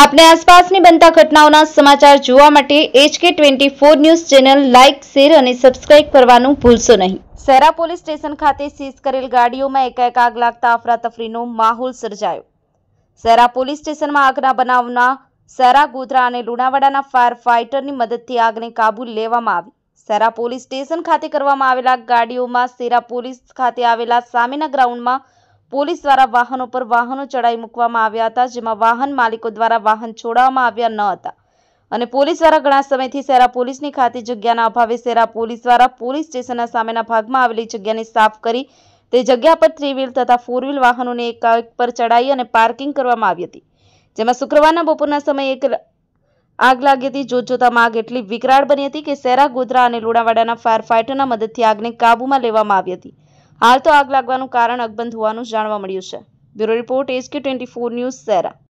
આપને આસપાસની બનતા ઘટનાઓના સમાચાર જોવા માટે HK twenty four news channel like share અને સબસ્ક્રાઇબ કરવાનું ભૂલશો નહીં શહેરા પોલીસ સ્ટેશન ખાતે સીઝ કરેલ ગાડીઓમાં એકાએક આગ લાગતા અફરાતફરીનો માહોલ સર્જાયો શહેરા પોલીસ સ્ટેશનમાં આગના બનાવના શહેરા ગોધરા અને લુણાવાડાના ફાયર ફાઇટરની મદદથી આગને કાબુ લેવામાં આવી શહેરા પોલીસ સ્ટેશન ખાતે કરવામાં આવેલા ગાડીઓમાં શેરા પોલીસ ખાતે આવેલા સામેના ગ્રાઉન્ડમાં પોલીસ દ્વારા વાહનો પર વાહનો ચડાવી મૂકવામાં આવ્યા હતા જેમાં વાહન માલિકો દ્વારા વાહન છોડાવવામાં આવ્યા ન હતા અને પોલીસ દ્વારા ઘણા સમયથી સેરા પોલીસની ખાતી જગ્યાના અભાવે સેરા પોલીસ દ્વારા પોલીસ સ્ટેશનના સામેના ભાગમાં આવેલી જગ્યાને સાફ કરી તે જગ્યા પર થ્રી વ્હીલ તથા ફોર વ્હીલ વાહનોને એક પર ચડાઈ અને પાર્કિંગ કરવામાં આવી હતી જેમાં શુક્રવારના બપોરના સમયે એક આગ લાગી હતી જોતજોતામાં આગ એટલી વિકરાળ બની હતી કે સેરા ગોધરા અને લુણાવાડાના ફાયર ફાઇટરના મદદથી આગને કાબૂમાં લેવામાં આવી હતી હાલ તો આગ લાગવાનું કારણ અકબંધ હોવાનું જાણવા મળ્યું છે bureau report SK twenty four news સેરા